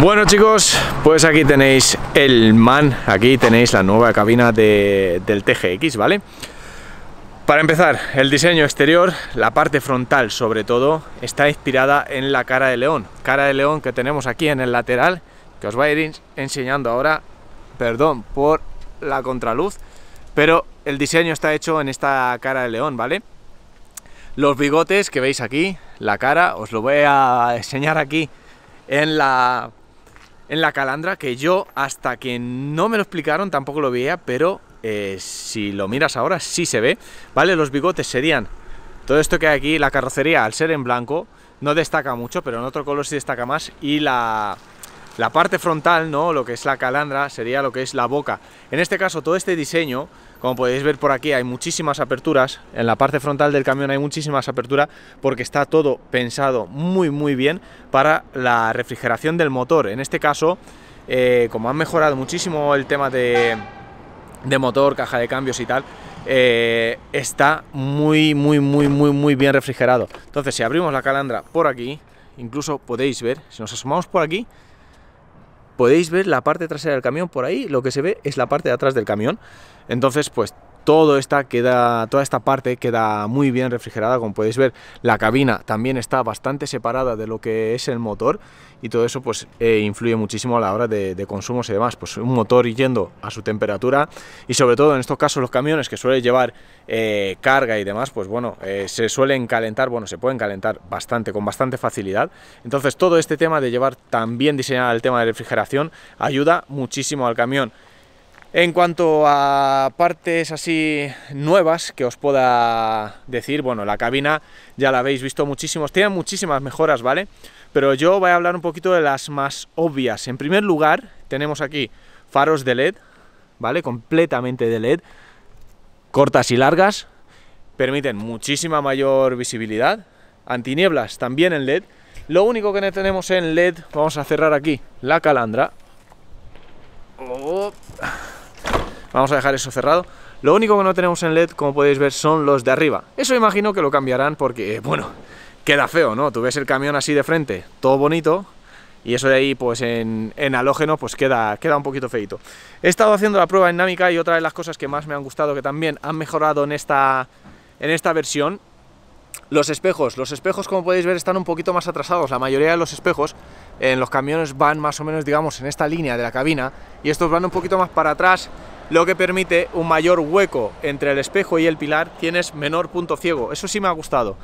Bueno chicos, pues aquí tenéis el MAN, aquí tenéis la nueva cabina del TGX, ¿vale? Para empezar, el diseño exterior, la parte frontal sobre todo, está inspirada en la cara de león. Cara de león que tenemos aquí en el lateral, que os voy a ir enseñando ahora, perdón por la contraluz, pero el diseño está hecho en esta cara de león, ¿vale? Los bigotes que veis aquí, la cara, os lo voy a enseñar aquí en la en la calandra que yo hasta que no me lo explicaron tampoco lo veía, pero eh, si lo miras ahora sí se ve, ¿vale? Los bigotes serían todo esto que hay aquí, la carrocería al ser en blanco no destaca mucho, pero en otro color sí destaca más y la la parte frontal, ¿no? lo que es la calandra, sería lo que es la boca. En este caso, todo este diseño, como podéis ver por aquí, hay muchísimas aperturas. En la parte frontal del camión hay muchísimas aperturas porque está todo pensado muy, muy bien para la refrigeración del motor. En este caso, eh, como han mejorado muchísimo el tema de, motor, caja de cambios y tal, eh, está muy, muy, muy, muy, muy bien refrigerado. Entonces, si abrimos la calandra por aquí, incluso podéis ver, si nos asomamos por aquí, podéis ver la parte trasera del camión por ahí, lo que se ve es la parte de atrás del camión. Entonces, pues todo esta queda, toda esta parte queda muy bien refrigerada, como podéis ver, la cabina también está bastante separada de lo que es el motor y todo eso pues eh, influye muchísimo a la hora de, consumos y demás, pues un motor yendo a su temperatura y sobre todo en estos casos los camiones que suelen llevar eh, carga y demás, pues bueno, eh, se suelen calentar, bueno, se pueden calentar bastante, con bastante facilidad, entonces todo este tema de llevar tan bien diseñada el tema de refrigeración ayuda muchísimo al camión. En cuanto a partes así nuevas que os pueda decir, bueno, la cabina ya la habéis visto muchísimos, tiene muchísimas mejoras, ¿vale? Pero yo voy a hablar un poquito de las más obvias. En primer lugar, tenemos aquí faros de LED, ¿vale? Completamente de LED, cortas y largas, permiten muchísima mayor visibilidad, antinieblas también en LED. Lo único que no tenemos en LED, vamos a cerrar aquí la calandra. Oh. Vamos a dejar eso cerrado. Lo único que no tenemos en LED, como podéis ver, son los de arriba. Eso imagino que lo cambiarán porque, eh, bueno, queda feo, ¿no? Tú ves el camión así de frente, todo bonito, y eso de ahí, pues en, halógeno, pues queda, queda un poquito feito. He estado haciendo la prueba dinámica y otra de las cosas que más me han gustado, que también han mejorado en esta, en esta versión, los espejos. Los espejos, como podéis ver, están un poquito más atrasados. La mayoría de los espejos en los camiones van más o menos, digamos, en esta línea de la cabina, y estos van un poquito más para atrás lo que permite un mayor hueco entre el espejo y el pilar, tienes menor punto ciego. Eso sí me ha gustado.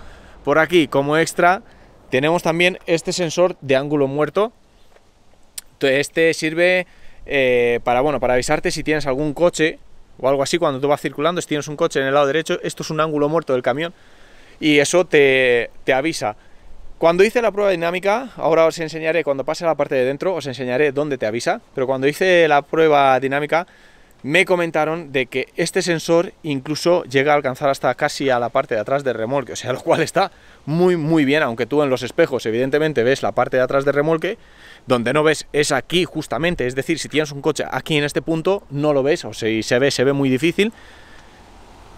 Por aquí, como extra, tenemos también este sensor de ángulo muerto. Este sirve eh, para, bueno, para avisarte si tienes algún coche o algo así cuando tú vas circulando. Si tienes un coche en el lado derecho, esto es un ángulo muerto del camión y eso te, te avisa. Cuando hice la prueba dinámica, ahora os enseñaré, cuando pase la parte de dentro, os enseñaré dónde te avisa, pero cuando hice la prueba dinámica me comentaron de que este sensor incluso llega a alcanzar hasta casi a la parte de atrás del remolque, o sea, lo cual está muy muy bien, aunque tú en los espejos evidentemente ves la parte de atrás del remolque, donde no ves es aquí justamente, es decir, si tienes un coche aquí en este punto no lo ves, o si se ve, se ve muy difícil.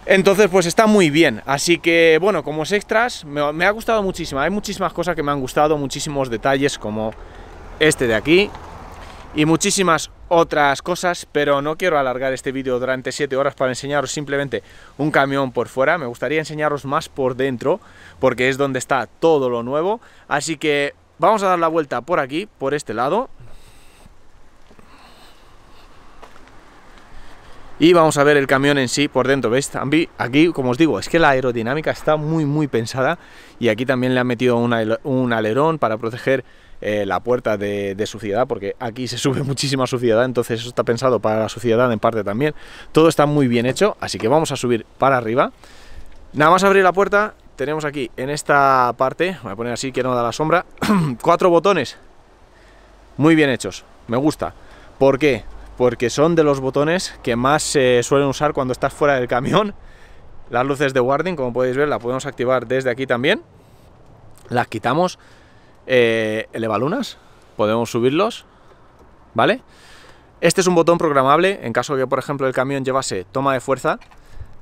Entonces pues está muy bien, así que bueno, como es extras me, me ha gustado muchísimo, hay muchísimas cosas que me han gustado, muchísimos detalles como este de aquí y muchísimas otras cosas, pero no quiero alargar este vídeo durante 7 horas para enseñaros simplemente un camión por fuera, me gustaría enseñaros más por dentro, porque es donde está todo lo nuevo, así que vamos a dar la vuelta por aquí, por este lado, y vamos a ver el camión en sí por dentro, ¿veis? Aquí, como os digo, es que la aerodinámica está muy muy pensada y aquí también le han metido un alerón para proteger eh, la puerta de, suciedad, porque aquí se sube muchísima suciedad, entonces eso está pensado para la suciedad en parte también. Todo está muy bien hecho, así que vamos a subir para arriba. Nada más abrir la puerta, tenemos aquí en esta parte, voy a poner así que no da la sombra, cuatro botones muy bien hechos, me gusta. ¿Por qué? Porque son de los botones que más se suelen usar cuando estás fuera del camión. Las luces de warning, como podéis ver, ...las podemos activar desde aquí también. Las quitamos eh, lunas, podemos subirlos, ¿vale? Este es un botón programable, en caso de que por ejemplo el camión llevase toma de fuerza,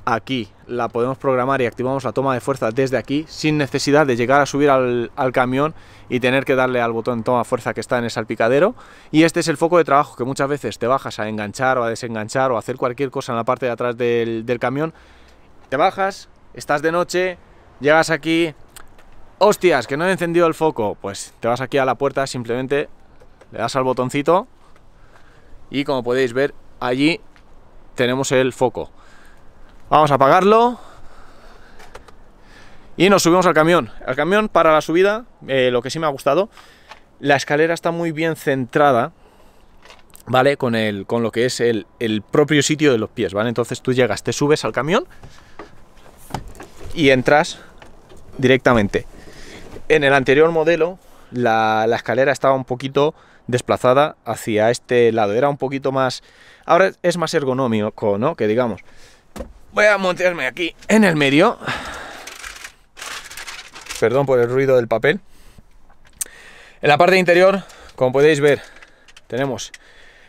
aquí la podemos programar y activamos la toma de fuerza desde aquí sin necesidad de llegar a subir al, camión y tener que darle al botón toma de fuerza que está en el salpicadero y este es el foco de trabajo que muchas veces te bajas a enganchar o a desenganchar o a hacer cualquier cosa en la parte de atrás del, del camión te bajas, estás de noche, llegas aquí, hostias, que no he encendido el foco, pues te vas aquí a la puerta, simplemente le das al botoncito y como podéis ver, allí tenemos el foco. Vamos a apagarlo y nos subimos al camión. Al camión para la subida, eh, lo que sí me ha gustado, la escalera está muy bien centrada, ¿vale? Con, el, con lo que es el, el propio sitio de los pies, ¿vale? Entonces tú llegas, te subes al camión y entras directamente. En el anterior modelo, la, escalera estaba un poquito desplazada hacia este lado. Era un poquito más... Ahora es más ergonómico, ¿no? Que digamos. Voy a montarme aquí en el medio. Perdón por el ruido del papel. En la parte interior, como podéis ver, tenemos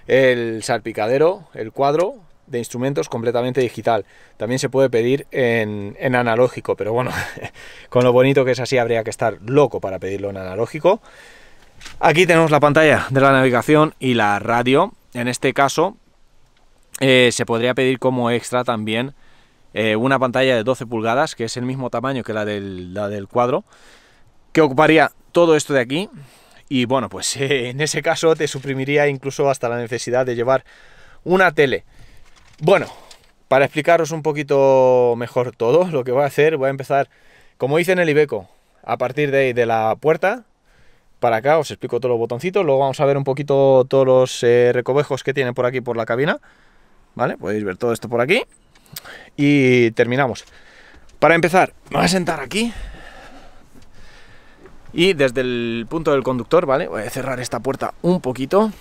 el salpicadero, el cuadro, de instrumentos completamente digital. También se puede pedir en, analógico, pero bueno, con lo bonito que es así habría que estar loco para pedirlo en analógico. Aquí tenemos la pantalla de la navegación y la radio. En este caso eh, se podría pedir como extra también eh, una pantalla de 12 pulgadas, que es el mismo tamaño que la del, del cuadro, que ocuparía todo esto de aquí. Y bueno, pues en ese caso te suprimiría incluso hasta la necesidad de llevar una tele. Bueno, para explicaros un poquito mejor todo, lo que voy a hacer, voy a empezar, como hice en el Ibeco, a partir de ahí, de la puerta para acá, os explico todos los botoncitos, luego vamos a ver un poquito todos los recobejos eh, recovejos que tiene por aquí por la cabina, ¿vale? Podéis ver todo esto por aquí y terminamos. Para empezar, me voy a sentar aquí y desde el punto del conductor, ¿vale? Voy a cerrar esta puerta un poquito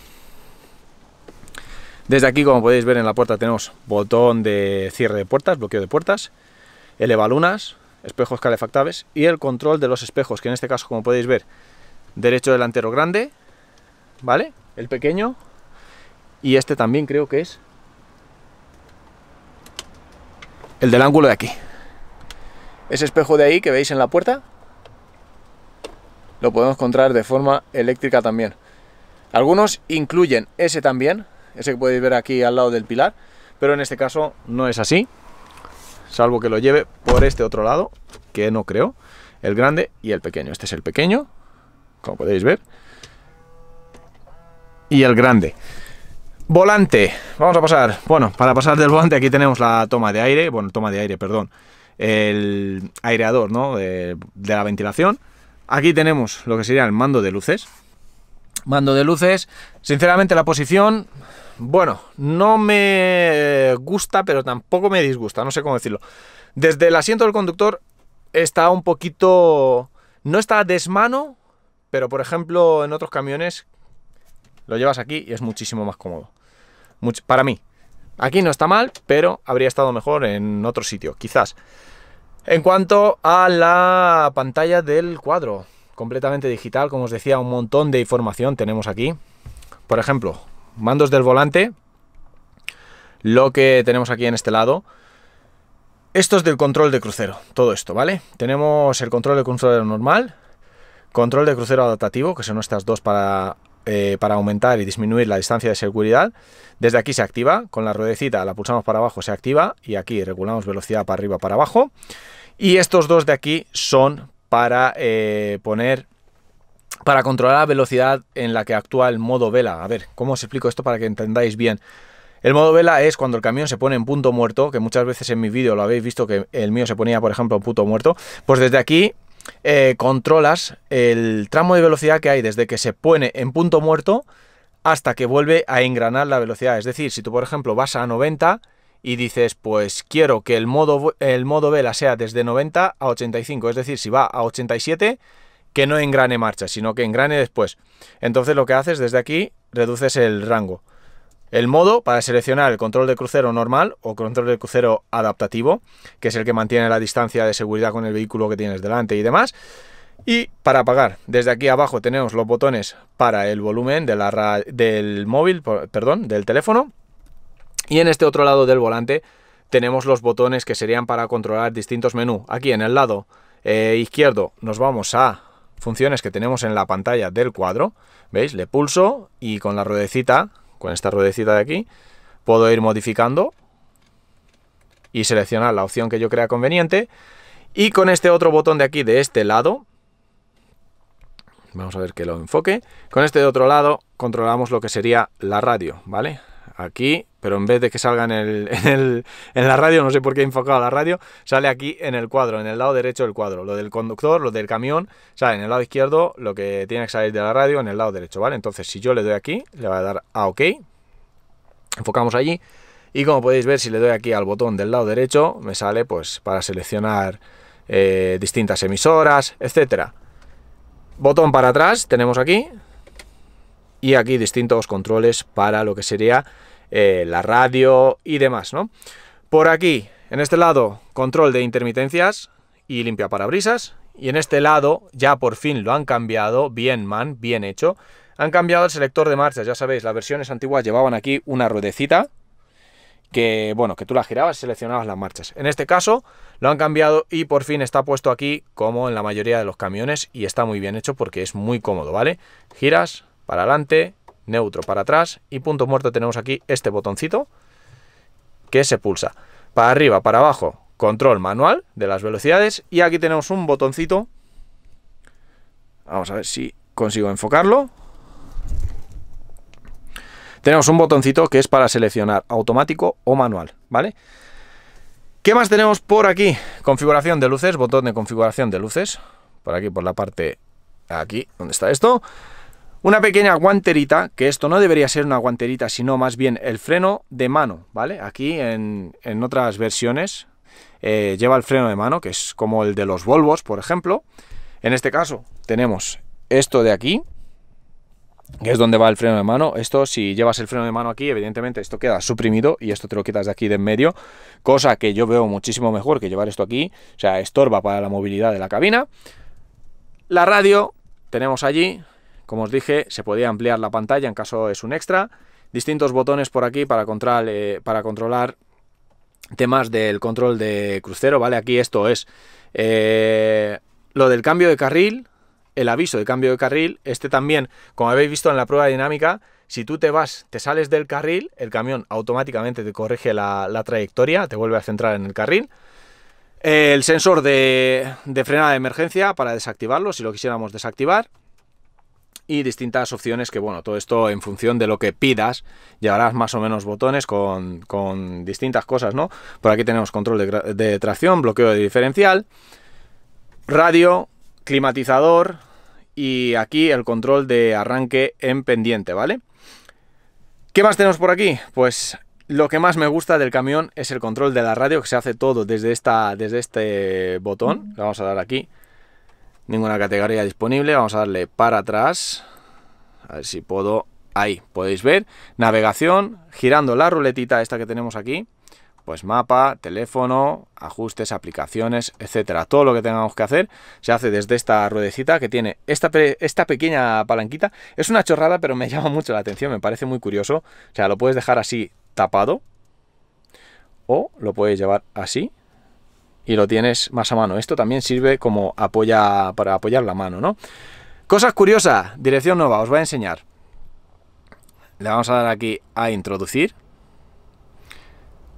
desde aquí, como podéis ver en la puerta, tenemos botón de cierre de puertas, bloqueo de puertas, elevalunas, espejos calefactables y el control de los espejos, que en este caso, como podéis ver, derecho delantero grande, ¿vale? El pequeño y este también creo que es el del ángulo de aquí. Ese espejo de ahí que veis en la puerta lo podemos encontrar de forma eléctrica también. Algunos incluyen ese también, ese que podéis ver aquí al lado del pilar, pero en este caso no es así, salvo que lo lleve por este otro lado, que no creo, el grande y el pequeño. Este es el pequeño, como podéis ver, y el grande. Volante, vamos a pasar, bueno, para pasar del volante aquí tenemos la toma de aire, bueno, toma de aire, perdón, el aireador, ¿no? de la ventilación. Aquí tenemos lo que sería el mando de luces. Mando de luces, sinceramente la posición bueno, no me gusta, pero tampoco me disgusta, no sé cómo decirlo. Desde el asiento del conductor está un poquito... No está desmano, pero por ejemplo en otros camiones lo llevas aquí y es muchísimo más cómodo. para mí. Aquí no está mal, pero habría estado mejor en otro sitio, quizás. En cuanto a la pantalla del cuadro, completamente digital, como os decía, un montón de información tenemos aquí. Por ejemplo, mandos del volante, lo que tenemos aquí en este lado. Esto es del control de crucero, todo esto, ¿vale? Tenemos el control de crucero normal, control de crucero adaptativo, que son estas dos para, eh, para aumentar y disminuir la distancia de seguridad. Desde aquí se activa, con la ruedecita la pulsamos para abajo, se activa, y aquí regulamos velocidad para arriba, para abajo. Y estos dos de aquí son para eh, poner para controlar la velocidad en la que actúa el modo vela. A ver, ¿cómo os explico esto para que entendáis bien? El modo vela es cuando el camión se pone en punto muerto, que muchas veces en mi vídeo lo habéis visto que el mío se ponía, por ejemplo, en punto muerto. Pues desde aquí eh, controlas el tramo de velocidad que hay desde que se pone en punto muerto hasta que vuelve a engranar la velocidad. Es decir, si tú, por ejemplo, vas a 90 y dices, pues quiero que el modo, el modo vela sea desde 90 a 85. Es decir, si va a 87 que no engrane marcha, sino que engrane después. Entonces lo que haces desde aquí, reduces el rango. El modo para seleccionar el control de crucero normal o control de crucero adaptativo, que es el que mantiene la distancia de seguridad con el vehículo que tienes delante y demás. Y para apagar, desde aquí abajo tenemos los botones para el volumen de la del móvil, perdón, del teléfono. Y en este otro lado del volante tenemos los botones que serían para controlar distintos menús. Aquí en el lado eh, izquierdo nos vamos a funciones que tenemos en la pantalla del cuadro. ¿Veis? Le pulso y con la ruedecita, con esta ruedecita de aquí, puedo ir modificando y seleccionar la opción que yo crea conveniente. Y con este otro botón de aquí, de este lado, vamos a ver que lo enfoque, con este de otro lado controlamos lo que sería la radio, ¿vale? aquí, pero en vez de que salga en, la radio, no sé por qué he enfocado la radio, sale aquí en el cuadro, en el lado derecho del cuadro. Lo del conductor, lo del camión, sale en el lado izquierdo lo que tiene que salir de la radio en el lado derecho, ¿vale? Entonces, si yo le doy aquí, le voy a dar a OK. Enfocamos allí. Y como podéis ver, si le doy aquí al botón del lado derecho, me sale pues para seleccionar eh, distintas emisoras, etcétera. Botón para atrás tenemos aquí, y aquí distintos controles para lo que sería eh, la radio y demás, ¿no? Por aquí, en este lado, control de intermitencias y limpia parabrisas. Y en este lado, ya por fin lo han cambiado, bien man, bien hecho. Han cambiado el selector de marchas, ya sabéis, las versiones antiguas llevaban aquí una ruedecita que, bueno, que tú la girabas y seleccionabas las marchas. En este caso, lo han cambiado y por fin está puesto aquí, como en la mayoría de los camiones, y está muy bien hecho porque es muy cómodo, ¿vale? Giras, para adelante, neutro para atrás y punto muerto tenemos aquí este botoncito que se pulsa. Para arriba, para abajo, control manual de las velocidades y aquí tenemos un botoncito. Vamos a ver si consigo enfocarlo. Tenemos un botoncito que es para seleccionar automático o manual, ¿vale? ¿Qué más tenemos por aquí? Configuración de luces, botón de configuración de luces. Por aquí, por la parte aquí, donde está esto. Una pequeña guanterita, que esto no debería ser una guanterita, sino más bien el freno de mano, ¿vale? Aquí en, otras versiones eh, lleva el freno de mano, que es como el de los Volvos, por ejemplo. En este caso tenemos esto de aquí, que es donde va el freno de mano. Esto, si llevas el freno de mano aquí, evidentemente esto queda suprimido y esto te lo quitas de aquí de en medio, cosa que yo veo muchísimo mejor que llevar esto aquí, o sea, estorba para la movilidad de la cabina. La radio tenemos allí, como os dije, se podía ampliar la pantalla en caso es un extra. Distintos botones por aquí para, eh, controlar temas del control de crucero, ¿vale? Aquí esto es eh, lo del cambio de carril, el aviso de cambio de carril. Este también, como habéis visto en la prueba dinámica, si tú te vas, te sales del carril, el camión automáticamente te corrige la, trayectoria, te vuelve a centrar en el carril. El sensor de frenada de emergencia para desactivarlo, si lo quisiéramos desactivar y distintas opciones que, bueno, todo esto en función de lo que pidas, llevarás más o menos botones con, distintas cosas, ¿no? Por aquí tenemos control de, de tracción, bloqueo de diferencial, radio, climatizador y aquí el control de arranque en pendiente, ¿vale? ¿Qué más tenemos por aquí? Pues lo que más me gusta del camión es el control de la radio, que se hace todo desde, esta, desde este botón, le vamos a dar aquí, ninguna categoría disponible. Vamos a darle para atrás. A ver si puedo... Ahí, podéis ver. Navegación, girando la ruletita esta que tenemos aquí. Pues mapa, teléfono, ajustes, aplicaciones, etcétera. Todo lo que tengamos que hacer se hace desde esta ruedecita que tiene esta, esta pequeña palanquita. Es una chorrada, pero me llama mucho la atención, me parece muy curioso. O sea, lo puedes dejar así tapado o lo puedes llevar así y lo tienes más a mano. Esto también sirve como apoya para apoyar la mano, ¿no? Cosas curiosas, dirección nueva, os voy a enseñar. Le vamos a dar aquí a introducir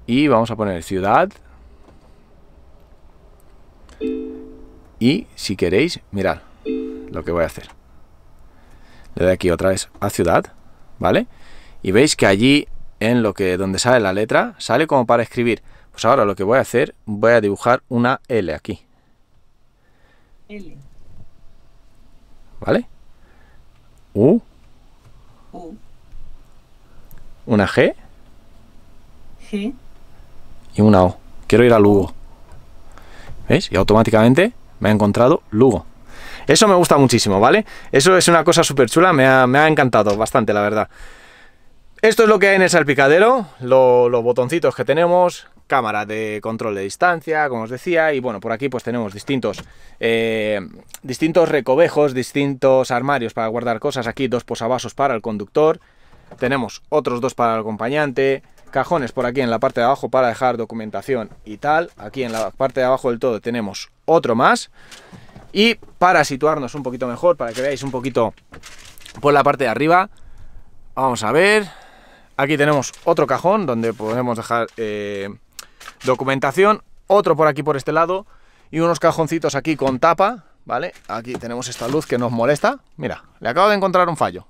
y vamos a poner ciudad. Y si queréis, mirad lo que voy a hacer. Le doy aquí otra vez a ciudad, ¿vale? Y veis que allí en lo que donde sale la letra sale como para escribir pues ahora lo que voy a hacer, voy a dibujar una L aquí. L. ¿Vale? U. U. Una G. G. Y una O. Quiero ir a Lugo. ¿Veis? Y automáticamente me ha encontrado Lugo. Eso me gusta muchísimo, ¿vale? Eso es una cosa súper chula, me ha, encantado bastante, la verdad. Esto es lo que hay en el salpicadero, los botoncitos que tenemos, cámara de control de distancia, como os decía, y bueno, por aquí pues tenemos distintos, eh, distintos recovejos, distintos armarios para guardar cosas, aquí dos posavasos para el conductor, tenemos otros dos para el acompañante, cajones por aquí en la parte de abajo para dejar documentación y tal, aquí en la parte de abajo del todo tenemos otro más, y para situarnos un poquito mejor, para que veáis un poquito por la parte de arriba, vamos a ver, aquí tenemos otro cajón donde podemos dejar... Eh, Documentación, otro por aquí por este lado y unos cajoncitos aquí con tapa, ¿vale? Aquí tenemos esta luz que nos molesta. Mira, le acabo de encontrar un fallo.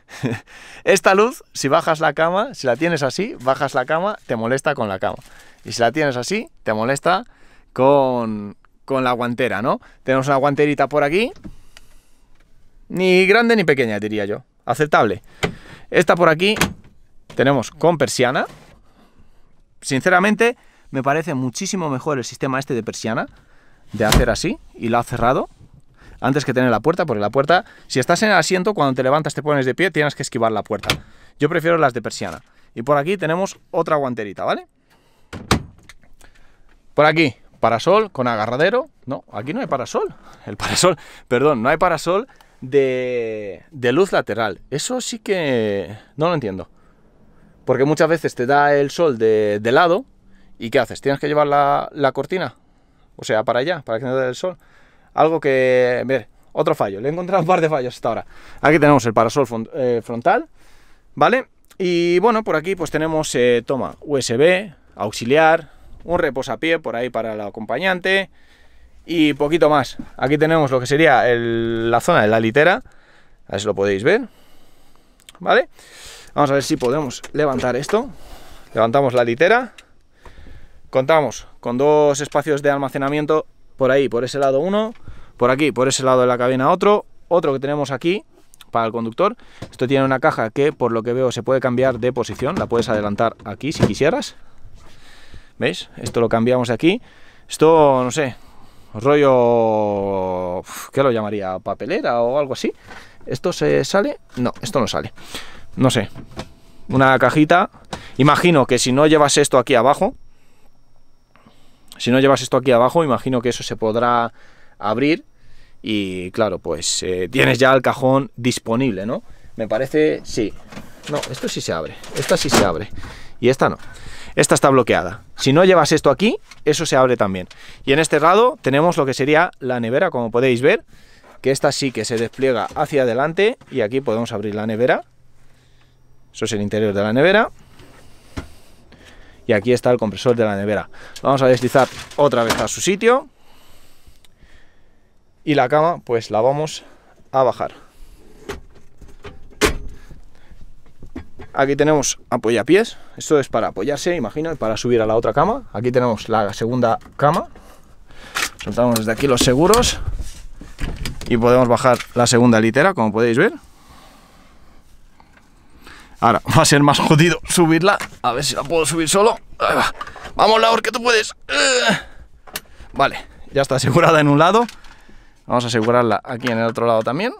esta luz, si bajas la cama, si la tienes así, bajas la cama, te molesta con la cama. Y si la tienes así, te molesta con, con la guantera, ¿no? Tenemos una guanterita por aquí. Ni grande ni pequeña, diría yo. Aceptable. Esta por aquí tenemos con persiana, sinceramente, me parece muchísimo mejor el sistema este de persiana, de hacer así, y lo ha cerrado, antes que tener la puerta, porque la puerta, si estás en el asiento, cuando te levantas, te pones de pie, tienes que esquivar la puerta. Yo prefiero las de persiana. Y por aquí tenemos otra guanterita, ¿vale? Por aquí, parasol con agarradero. No, aquí no hay parasol. El parasol, perdón, no hay parasol de, de luz lateral. Eso sí que no lo entiendo. Porque muchas veces te da el sol de, lado y ¿qué haces? ¿Tienes que llevar la, cortina? O sea, para allá, para que no te dé el sol. Algo que... Ver, otro fallo. Le he encontrado un par de fallos hasta ahora. Aquí tenemos el parasol eh, frontal, ¿vale? Y bueno, por aquí pues tenemos, eh, toma, USB, auxiliar, un reposapié por ahí para el acompañante y poquito más. Aquí tenemos lo que sería la zona de la litera, a ver lo podéis ver, ¿vale? vale Vamos a ver si podemos levantar esto. Levantamos la litera. Contamos con dos espacios de almacenamiento por ahí, por ese lado uno, por aquí, por ese lado de la cabina otro, otro que tenemos aquí para el conductor. Esto tiene una caja que por lo que veo se puede cambiar de posición, la puedes adelantar aquí si quisieras. ¿Veis? Esto lo cambiamos aquí. Esto, no sé, rollo... ¿Qué lo llamaría? ¿Papelera o algo así? ¿Esto se sale? No, esto no sale no sé, una cajita. Imagino que si no llevas esto aquí abajo, si no llevas esto aquí abajo, imagino que eso se podrá abrir y claro, pues eh, tienes ya el cajón disponible, ¿no? Me parece, sí. No, esto sí se abre, esta sí se abre y esta no. Esta está bloqueada. Si no llevas esto aquí, eso se abre también. Y en este lado tenemos lo que sería la nevera, como podéis ver, que esta sí que se despliega hacia adelante y aquí podemos abrir la nevera eso es el interior de la nevera. Y aquí está el compresor de la nevera. Vamos a deslizar otra vez a su sitio. Y la cama, pues la vamos a bajar. Aquí tenemos apoyapiés. Esto es para apoyarse, imagino, y para subir a la otra cama. Aquí tenemos la segunda cama. Soltamos desde aquí los seguros. Y podemos bajar la segunda litera, como podéis ver. Ahora, va a ser más jodido subirla. A ver si la puedo subir solo. Vamos, Laura, que tú puedes. Eh. Vale, ya está asegurada en un lado. Vamos a asegurarla aquí en el otro lado también.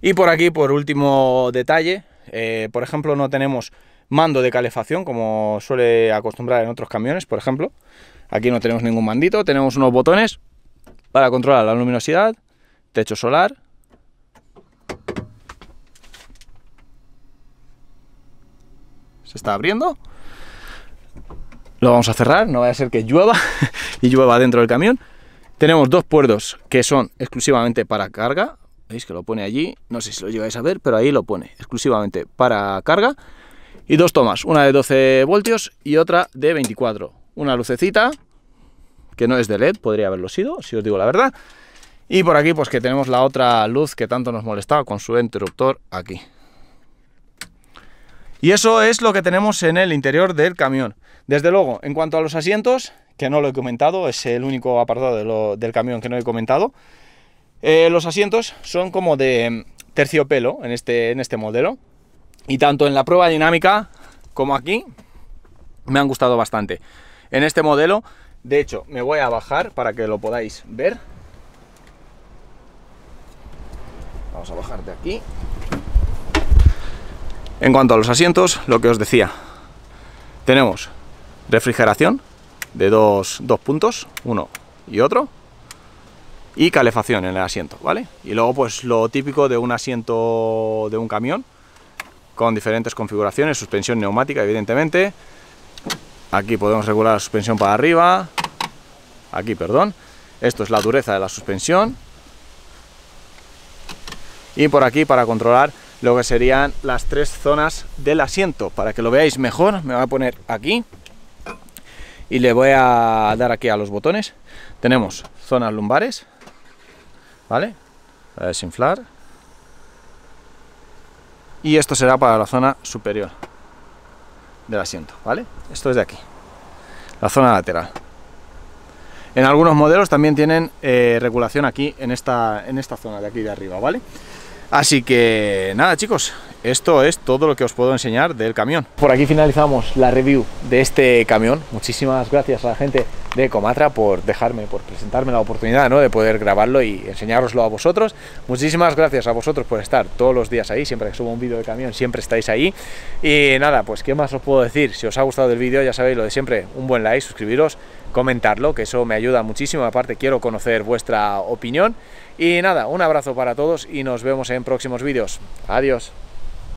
Y por aquí, por último detalle, eh, por ejemplo, no tenemos mando de calefacción como suele acostumbrar en otros camiones, por ejemplo. Aquí no tenemos ningún mandito, tenemos unos botones para controlar la luminosidad, techo solar, se está abriendo. Lo vamos a cerrar, no vaya a ser que llueva y llueva dentro del camión. Tenemos dos puertos que son exclusivamente para carga. Veis que lo pone allí, no sé si lo lleváis a ver, pero ahí lo pone, exclusivamente para carga. Y dos tomas, una de 12 voltios y otra de 24. Una lucecita, que no es de LED, podría haberlo sido, si os digo la verdad. Y por aquí pues que tenemos la otra luz que tanto nos molestaba con su interruptor aquí. Y eso es lo que tenemos en el interior del camión. Desde luego, en cuanto a los asientos, que no lo he comentado, es el único apartado del camión que no he comentado. Eh, los asientos son como de mm, terciopelo en este, en este modelo. Y tanto en la prueba dinámica como aquí, me han gustado bastante. En este modelo, de hecho, me voy a bajar para que lo podáis ver. Vamos a bajar de aquí. En cuanto a los asientos, lo que os decía, tenemos refrigeración de dos, puntos, uno y otro, y calefacción en el asiento, ¿vale? Y luego pues lo típico de un asiento de un camión, con diferentes configuraciones, suspensión neumática evidentemente, aquí podemos regular la suspensión para arriba, aquí perdón, esto es la dureza de la suspensión, y por aquí para controlar lo que serían las tres zonas del asiento. Para que lo veáis mejor, me voy a poner aquí y le voy a dar aquí a los botones. Tenemos zonas lumbares, ¿vale? A desinflar. Y esto será para la zona superior del asiento, ¿vale? Esto es de aquí, la zona lateral. En algunos modelos también tienen eh, regulación aquí en esta, en esta zona de aquí de arriba, ¿vale? Así que nada chicos, esto es todo lo que os puedo enseñar del camión. Por aquí finalizamos la review de este camión. Muchísimas gracias a la gente de Comatra por dejarme, por presentarme la oportunidad ¿no? de poder grabarlo y enseñároslo a vosotros. Muchísimas gracias a vosotros por estar todos los días ahí. Siempre que subo un vídeo de camión, siempre estáis ahí. Y nada, pues qué más os puedo decir. Si os ha gustado el vídeo, ya sabéis lo de siempre, un buen like, suscribiros, comentarlo, que eso me ayuda muchísimo. Aparte, quiero conocer vuestra opinión. Y nada, un abrazo para todos y nos vemos en próximos vídeos. Adiós.